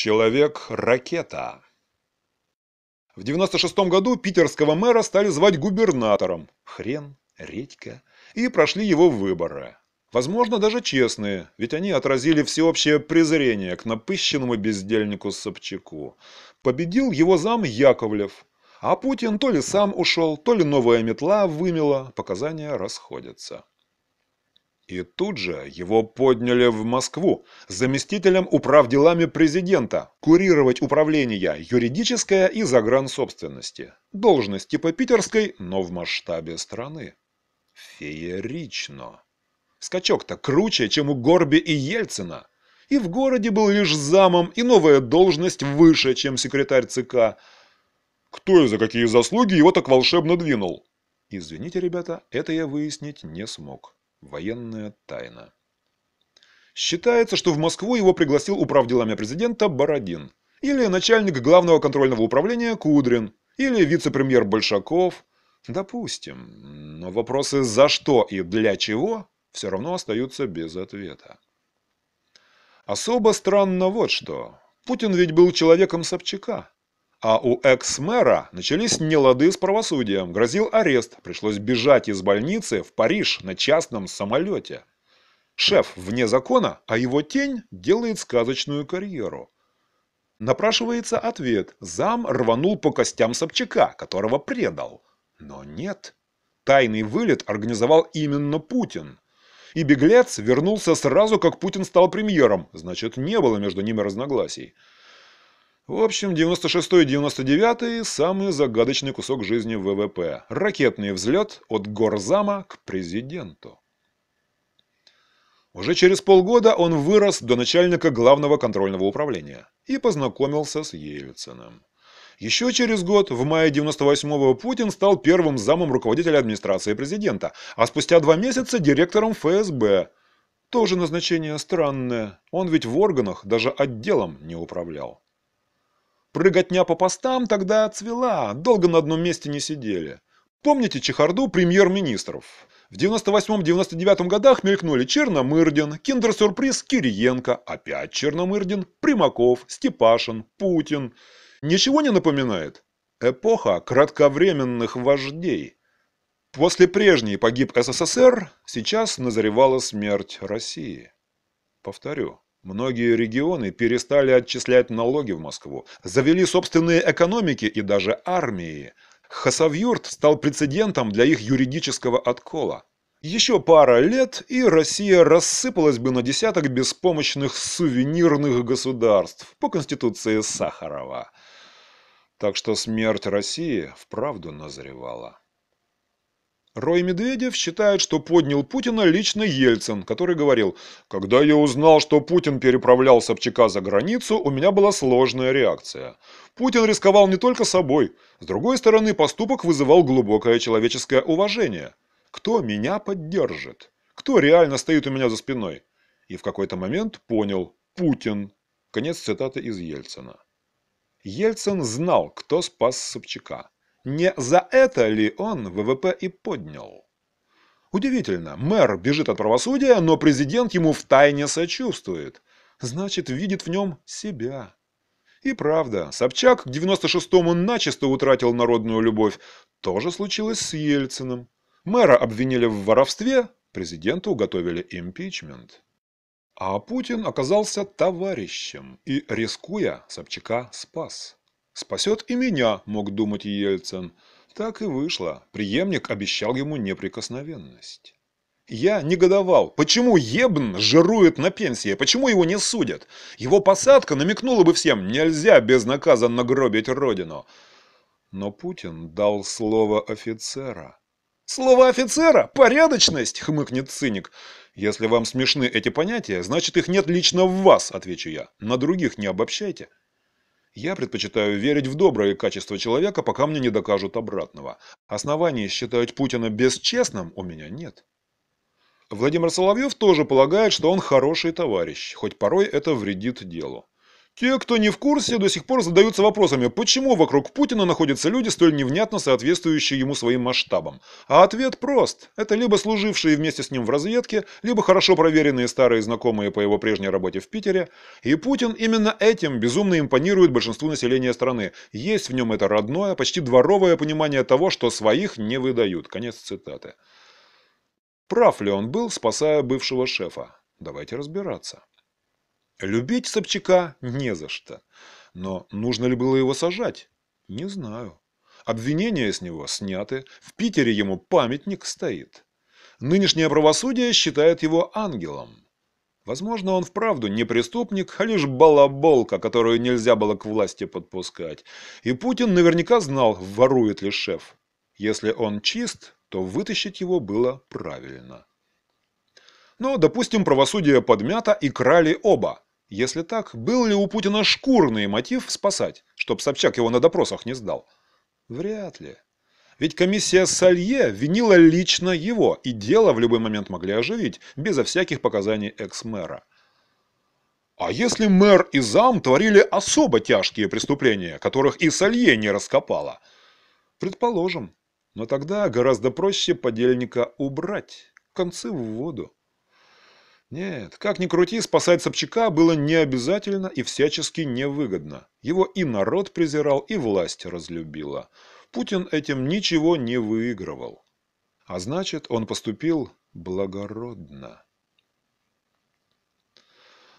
Человек-ракета. В 96 году питерского мэра стали звать губернатором. Хрен, редька. И прошли его выборы. Возможно, даже честные, ведь они отразили всеобщее презрение к напыщенному бездельнику Собчаку. Победил его зам Яковлев. А Путин то ли сам ушел, то ли новая метла вымела, показания расходятся. И тут же его подняли в Москву заместителем управ делами президента, курировать управления юридическое и загрансобственности. Должность типа питерской, но в масштабе страны. Феерично. Скачок-то круче, чем у Горби и Ельцина. И в городе был лишь замом, и новая должность выше, чем секретарь ЦК. Кто и за какие заслуги его так волшебно двинул? Извините, ребята, это я выяснить не смог. Военная тайна. Считается, что в Москву его пригласил управделами президента Бородин, или начальник главного контрольного управления Кудрин, или вице-премьер Большаков. Допустим, но вопросы «за что» и «для чего» все равно остаются без ответа. Особо странно вот что. Путин ведь был человеком Собчака. А у экс-мэра начались нелады с правосудием, грозил арест, пришлось бежать из больницы в Париж на частном самолете. Шеф вне закона, а его тень делает сказочную карьеру. Напрашивается ответ. Зам рванул по костям Собчака, которого предал. Но нет. Тайный вылет организовал именно Путин. И беглец вернулся сразу, как Путин стал премьером. Значит, не было между ними разногласий. В общем, 96-99 самый загадочный кусок жизни ВВП. Ракетный взлет от горзама к президенту. Уже через полгода он вырос до начальника главного контрольного управления и познакомился с Ельциным. Еще через год, в мае 98-го, Путин стал первым замом руководителя администрации президента, а спустя два месяца директором ФСБ. Тоже назначение странное, он ведь в органах даже отделом не управлял. Прыготня по постам тогда цвела, долго на одном месте не сидели. Помните чехарду премьер-министров? В 98-99 годах мелькнули Черномырдин, киндер-сюрприз Кириенко, опять Черномырдин, Примаков, Степашин, Путин. Ничего не напоминает? Эпоха кратковременных вождей. После прежней погиб СССР, сейчас назревала смерть России. Повторю, Многие регионы перестали отчислять налоги в Москву, завели собственные экономики и даже армии. Хасавюрт стал прецедентом для их юридического откола. Еще пара лет, и Россия рассыпалась бы на десяток беспомощных сувенирных государств по конституции Сахарова. Так что смерть России вправду назревала. Рой Медведев считает, что поднял Путина лично Ельцин, который говорил, «Когда я узнал, что Путин переправлял Собчака за границу, у меня была сложная реакция. Путин рисковал не только собой. С другой стороны, поступок вызывал глубокое человеческое уважение. Кто меня поддержит? Кто реально стоит у меня за спиной?» И в какой-то момент понял «Путин». Конец цитаты из Ельцина. Ельцин знал, кто спас Собчака. Не за это ли он ВВП и поднял? Удивительно, мэр бежит от правосудия, но президент ему втайне сочувствует. Значит, видит в нем себя. И правда, Собчак к 96-му начисто утратил народную любовь. То же случилось с Ельциным. Мэра обвинили в воровстве, президенту уготовили импичмент. А Путин оказался товарищем и, рискуя, Собчака спас. «Спасет и меня», – мог думать Ельцин. Так и вышло. Приемник обещал ему неприкосновенность. Я негодовал. Почему Ебн жирует на пенсии? Почему его не судят? Его посадка намекнула бы всем, нельзя безнаказанно гробить родину. Но Путин дал слово офицера. «Слово офицера? Порядочность!» — хмыкнет циник. «Если вам смешны эти понятия, значит их нет лично в вас», — отвечу я. «На других не обобщайте». Я предпочитаю верить в доброе качество человека, пока мне не докажут обратного. Оснований считать Путина бесчестным у меня нет. Владимир Соловьев тоже полагает, что он хороший товарищ, хоть порой это вредит делу. Те, кто не в курсе, до сих пор задаются вопросами, почему вокруг Путина находятся люди, столь невнятно соответствующие ему своим масштабам. А ответ прост. Это либо служившие вместе с ним в разведке, либо хорошо проверенные старые знакомые по его прежней работе в Питере. И Путин именно этим безумно импонирует большинству населения страны. Есть в нем это родное, почти дворовое понимание того, что своих не выдают. Конец цитаты. Прав ли он был, спасая бывшего шефа? Давайте разбираться. Любить Собчака не за что. Но нужно ли было его сажать? Не знаю. Обвинения с него сняты, в Питере ему памятник стоит. Нынешнее правосудие считает его ангелом. Возможно, он вправду не преступник, а лишь балаболка, которую нельзя было к власти подпускать. И Путин наверняка знал, ворует ли шеф. Если он чист, то вытащить его было правильно. Но, ну, допустим, правосудие подмято и крали оба. Если так, был ли у Путина шкурный мотив спасать, чтобы Собчак его на допросах не сдал? Вряд ли. Ведь комиссия Салье винила лично его, и дело в любой момент могли оживить, безо всяких показаний экс-мэра. А если мэр и зам творили особо тяжкие преступления, которых и Салье не раскопала? Предположим. Но тогда гораздо проще подельника убрать. Концы в воду. Нет, как ни крути, спасать Собчака было необязательно и всячески невыгодно. Его и народ презирал, и власть разлюбила. Путин этим ничего не выигрывал. А значит, он поступил благородно.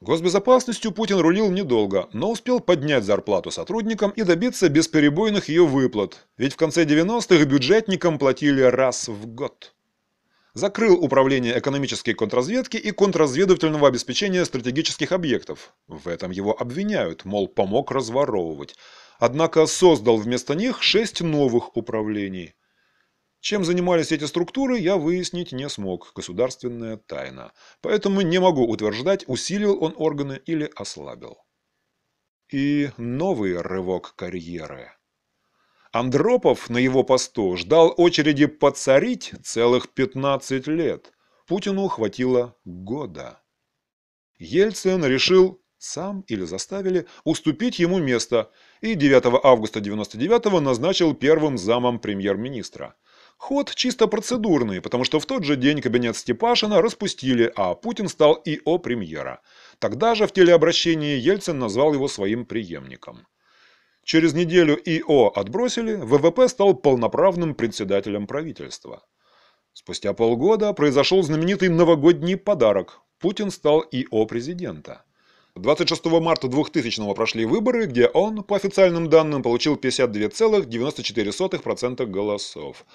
Госбезопасностью Путин рулил недолго, но успел поднять зарплату сотрудникам и добиться бесперебойных ее выплат, ведь в конце 90-х бюджетникам платили раз в год закрыл Управление экономической контрразведки и контрразведывательного обеспечения стратегических объектов. В этом его обвиняют, мол, помог разворовывать. Однако создал вместо них шесть новых управлений. Чем занимались эти структуры, я выяснить не смог, государственная тайна. Поэтому не могу утверждать, усилил он органы или ослабил. И новый рывок карьеры. Андропов на его посту ждал очереди поцарить целых 15 лет. Путину хватило года. Ельцин решил сам или заставили уступить ему место и 9 августа 99 назначил первым замом премьер-министра. Ход чисто процедурный, потому что в тот же день кабинет Степашина распустили, а Путин стал ИО премьера. Тогда же в телеобращении Ельцин назвал его своим преемником. Через неделю ИО отбросили, ВВП стал полноправным председателем правительства. Спустя полгода произошел знаменитый новогодний подарок. Путин стал ИО президента. 26 марта 2000 прошли выборы, где он, по официальным данным, получил 52,94% голосов.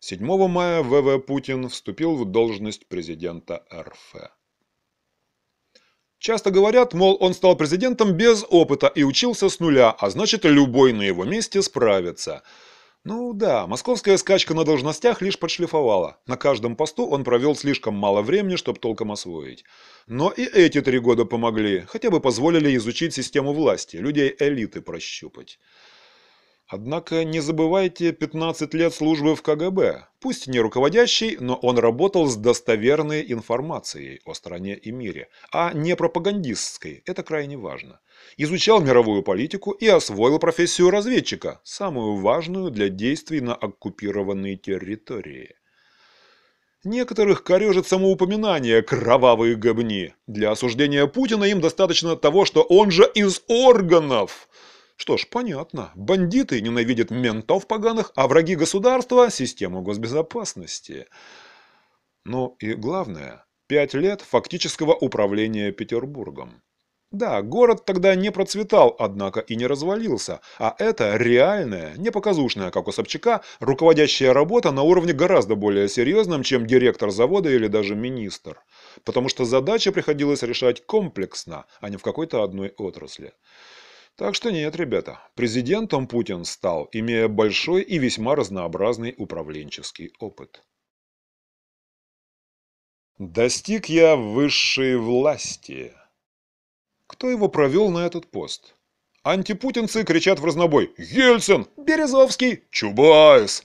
7 мая ВВ Путин вступил в должность президента РФ. Часто говорят, мол, он стал президентом без опыта и учился с нуля, а значит, любой на его месте справится. Ну да, московская скачка на должностях лишь подшлифовала. На каждом посту он провел слишком мало времени, чтобы толком освоить. Но и эти три года помогли, хотя бы позволили изучить систему власти, людей элиты прощупать. Однако не забывайте 15 лет службы в КГБ, пусть не руководящий, но он работал с достоверной информацией о стране и мире, а не пропагандистской, это крайне важно. Изучал мировую политику и освоил профессию разведчика, самую важную для действий на оккупированной территории. Некоторых корежит самоупоминание «кровавые гобни». Для осуждения Путина им достаточно того, что он же из органов – что ж, понятно. Бандиты ненавидят ментов поганых, а враги государства – систему госбезопасности. Ну и главное – пять лет фактического управления Петербургом. Да, город тогда не процветал, однако и не развалился, а это реальная, не показушная, как у Собчака, руководящая работа на уровне гораздо более серьезном, чем директор завода или даже министр. Потому что задачи приходилось решать комплексно, а не в какой-то одной отрасли. Так что нет, ребята, президентом Путин стал, имея большой и весьма разнообразный управленческий опыт. Достиг я высшей власти. Кто его провел на этот пост? Антипутинцы кричат в разнобой «Ельцин! Березовский! Чубайс!»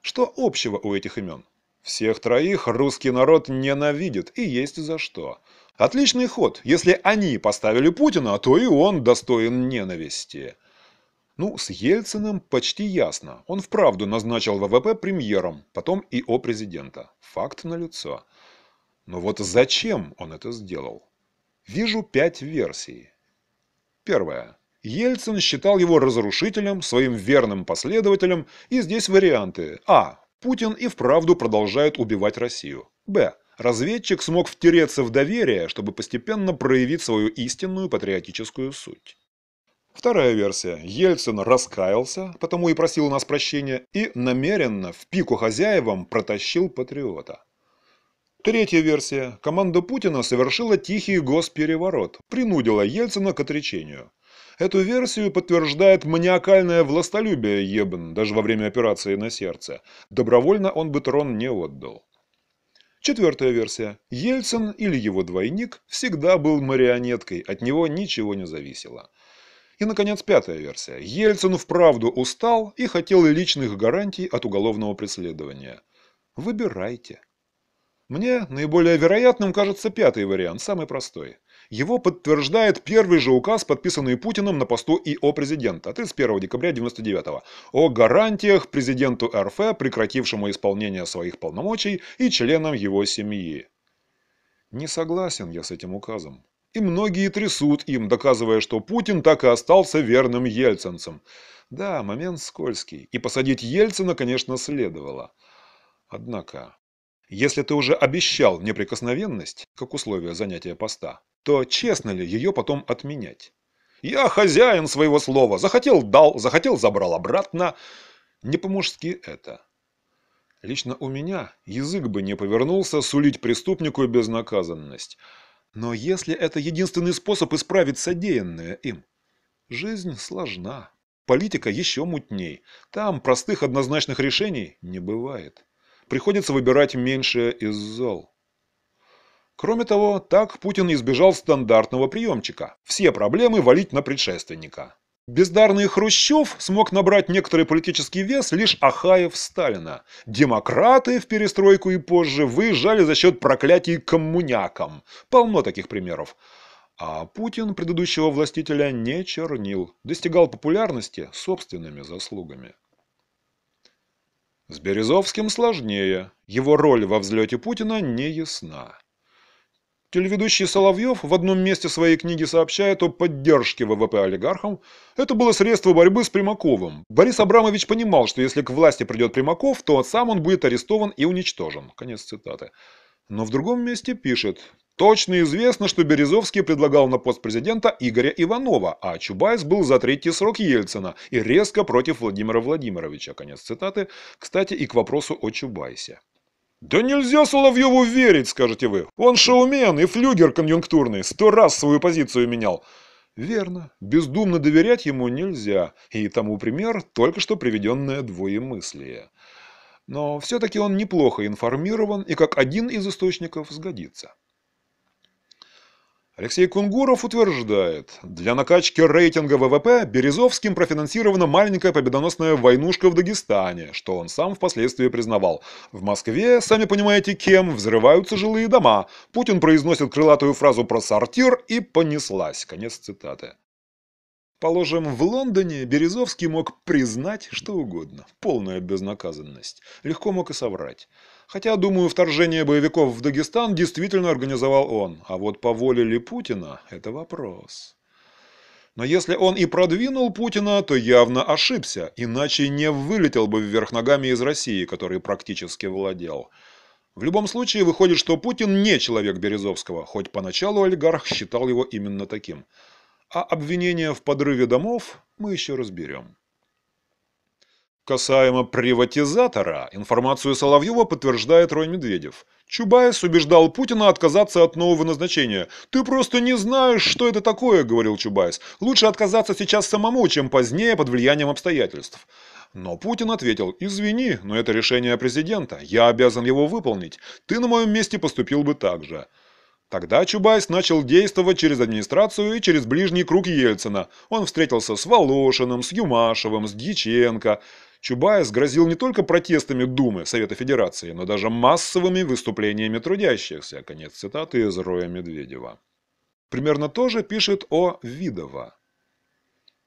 Что общего у этих имен? Всех троих русский народ ненавидит, и есть за что. Отличный ход. Если они поставили Путина, то и он достоин ненависти. Ну, с Ельциным почти ясно. Он вправду назначил ВВП премьером, потом и о президента. Факт налицо. Но вот зачем он это сделал? Вижу пять версий. Первая. Ельцин считал его разрушителем, своим верным последователем, и здесь варианты. А. Путин и вправду продолжает убивать Россию. Б разведчик смог втереться в доверие, чтобы постепенно проявить свою истинную патриотическую суть. Вторая версия. Ельцин раскаялся, потому и просил нас прощения, и намеренно в пику хозяевам протащил патриота. Третья версия. Команда Путина совершила тихий госпереворот, принудила Ельцина к отречению. Эту версию подтверждает маниакальное властолюбие Ебн даже во время операции на сердце. Добровольно он бы трон не отдал. Четвертая версия. Ельцин или его двойник всегда был марионеткой, от него ничего не зависело. И, наконец, пятая версия. Ельцин вправду устал и хотел личных гарантий от уголовного преследования. Выбирайте. Мне наиболее вероятным кажется пятый вариант, самый простой. Его подтверждает первый же указ, подписанный Путиным на посту ИО президента 31 декабря 1999 о гарантиях президенту РФ, прекратившему исполнение своих полномочий, и членам его семьи. Не согласен я с этим указом. И многие трясут им, доказывая, что Путин так и остался верным ельцинцем. Да, момент скользкий. И посадить Ельцина, конечно, следовало. Однако, если ты уже обещал неприкосновенность, как условие занятия поста, то честно ли ее потом отменять? Я хозяин своего слова. Захотел – дал, захотел – забрал обратно. Не по-мужски это. Лично у меня язык бы не повернулся сулить преступнику безнаказанность. Но если это единственный способ исправить содеянное им? Жизнь сложна. Политика еще мутней. Там простых однозначных решений не бывает. Приходится выбирать меньшее из зол. Кроме того, так Путин избежал стандартного приемчика – все проблемы валить на предшественника. Бездарный Хрущев смог набрать некоторый политический вес лишь Ахаев Сталина. Демократы в перестройку и позже выезжали за счет проклятий коммунякам. Полно таких примеров. А Путин предыдущего властителя не чернил, достигал популярности собственными заслугами. С Березовским сложнее. Его роль во взлете Путина не ясна. Телеведущий Соловьев в одном месте своей книги сообщает о поддержке ВВП олигархам. Это было средство борьбы с Примаковым. Борис Абрамович понимал, что если к власти придет Примаков, то сам он будет арестован и уничтожен. Конец цитаты. Но в другом месте пишет. Точно известно, что Березовский предлагал на пост президента Игоря Иванова, а Чубайс был за третий срок Ельцина и резко против Владимира Владимировича. Конец цитаты. Кстати, и к вопросу о Чубайсе. «Да нельзя Соловьеву верить, скажете вы. Он шоумен и флюгер конъюнктурный, сто раз свою позицию менял». Верно, бездумно доверять ему нельзя, и тому пример только что приведенное двоемыслие. Но все-таки он неплохо информирован и как один из источников сгодится. Алексей Кунгуров утверждает, для накачки рейтинга ВВП Березовским профинансирована маленькая победоносная войнушка в Дагестане, что он сам впоследствии признавал. В Москве, сами понимаете кем, взрываются жилые дома. Путин произносит крылатую фразу про сортир и понеслась. Конец цитаты. Положим, в Лондоне Березовский мог признать что угодно. Полная безнаказанность. Легко мог и соврать. Хотя, думаю, вторжение боевиков в Дагестан действительно организовал он, а вот по воле ли Путина – это вопрос. Но если он и продвинул Путина, то явно ошибся, иначе не вылетел бы вверх ногами из России, который практически владел. В любом случае, выходит, что Путин не человек Березовского, хоть поначалу олигарх считал его именно таким. А обвинения в подрыве домов мы еще разберем. Касаемо приватизатора, информацию Соловьева подтверждает Рой Медведев. Чубайс убеждал Путина отказаться от нового назначения. «Ты просто не знаешь, что это такое», — говорил Чубайс. «Лучше отказаться сейчас самому, чем позднее под влиянием обстоятельств». Но Путин ответил, «Извини, но это решение президента. Я обязан его выполнить. Ты на моем месте поступил бы так же». Тогда Чубайс начал действовать через администрацию и через ближний круг Ельцина. Он встретился с Волошиным, с Юмашевым, с Дьяченко. Чубайс грозил не только протестами Думы Совета Федерации, но даже массовыми выступлениями трудящихся. Конец цитаты из Роя Медведева. Примерно то же пишет о Видова.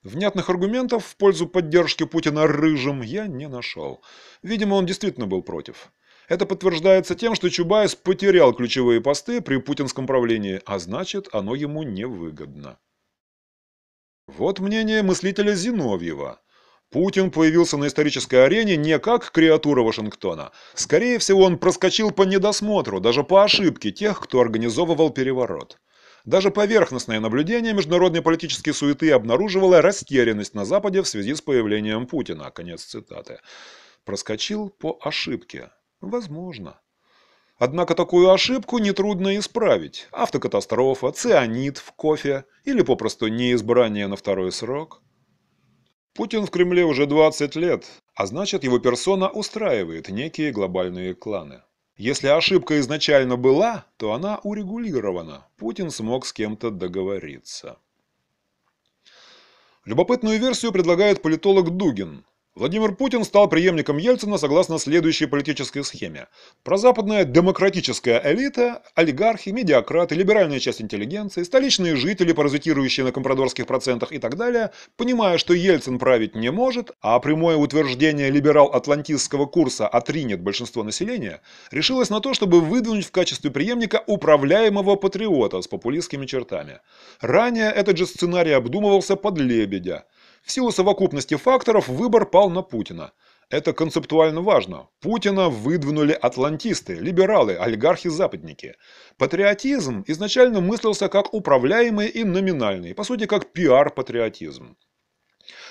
Внятных аргументов в пользу поддержки Путина рыжим я не нашел. Видимо, он действительно был против. Это подтверждается тем, что Чубайс потерял ключевые посты при путинском правлении, а значит, оно ему невыгодно. Вот мнение мыслителя Зиновьева. Путин появился на исторической арене не как креатура Вашингтона. Скорее всего, он проскочил по недосмотру, даже по ошибке тех, кто организовывал переворот. Даже поверхностное наблюдение международной политической суеты обнаруживало растерянность на Западе в связи с появлением Путина. Конец цитаты. Проскочил по ошибке. Возможно. Однако такую ошибку нетрудно исправить. Автокатастрофа, цианид в кофе или попросту неизбрание на второй срок. Путин в Кремле уже 20 лет, а значит его персона устраивает некие глобальные кланы. Если ошибка изначально была, то она урегулирована. Путин смог с кем-то договориться. Любопытную версию предлагает политолог Дугин. Владимир Путин стал преемником Ельцина согласно следующей политической схеме. Прозападная демократическая элита, олигархи, медиакраты, либеральная часть интеллигенции, столичные жители, паразитирующие на компрадорских процентах и так далее, понимая, что Ельцин править не может, а прямое утверждение либерал-атлантистского курса отринет большинство населения, решилось на то, чтобы выдвинуть в качестве преемника управляемого патриота с популистскими чертами. Ранее этот же сценарий обдумывался под Лебедя. В силу совокупности факторов выбор пал на Путина. Это концептуально важно. Путина выдвинули атлантисты, либералы, олигархи-западники. Патриотизм изначально мыслился как управляемый и номинальный, по сути, как пиар-патриотизм.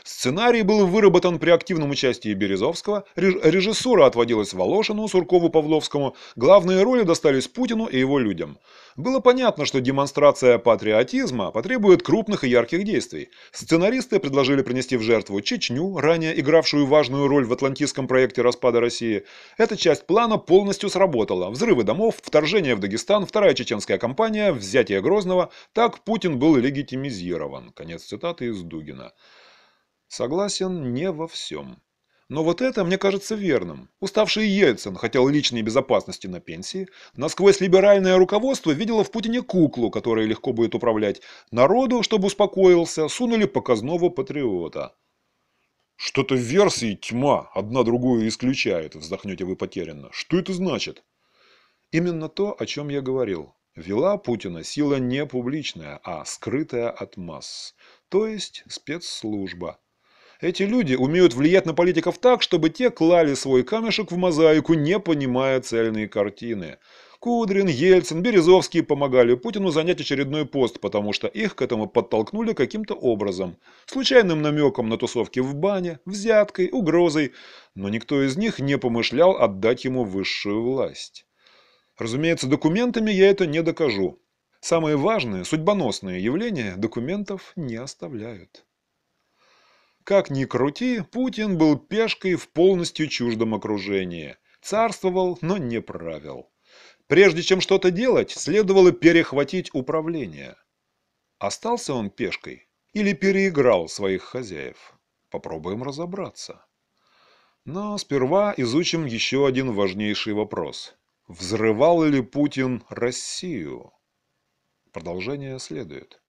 Сценарий был выработан при активном участии Березовского, режиссура отводилась Волошину, Суркову, Павловскому, главные роли достались Путину и его людям. Было понятно, что демонстрация патриотизма потребует крупных и ярких действий. Сценаристы предложили принести в жертву Чечню, ранее игравшую важную роль в атлантическом проекте распада России. Эта часть плана полностью сработала. Взрывы домов, вторжение в Дагестан, вторая чеченская кампания, взятие Грозного. Так Путин был легитимизирован. Конец цитаты из Дугина. Согласен не во всем. Но вот это мне кажется верным. Уставший Ельцин хотел личной безопасности на пенсии. Насквозь либеральное руководство видело в Путине куклу, которая легко будет управлять. Народу, чтобы успокоился, сунули показного патриота. «Что-то версии тьма, одна другую исключает», – вздохнете вы потерянно. «Что это значит?» Именно то, о чем я говорил. Вела Путина сила не публичная, а скрытая от масс, то есть спецслужба – эти люди умеют влиять на политиков так, чтобы те клали свой камешек в мозаику, не понимая цельные картины. Кудрин, Ельцин, Березовский помогали Путину занять очередной пост, потому что их к этому подтолкнули каким-то образом. Случайным намеком на тусовки в бане, взяткой, угрозой, но никто из них не помышлял отдать ему высшую власть. Разумеется, документами я это не докажу. Самые важные, судьбоносные явления документов не оставляют. Как ни крути, Путин был пешкой в полностью чуждом окружении. Царствовал, но не правил. Прежде чем что-то делать, следовало перехватить управление. Остался он пешкой или переиграл своих хозяев? Попробуем разобраться. Но сперва изучим еще один важнейший вопрос. Взрывал ли Путин Россию? Продолжение следует.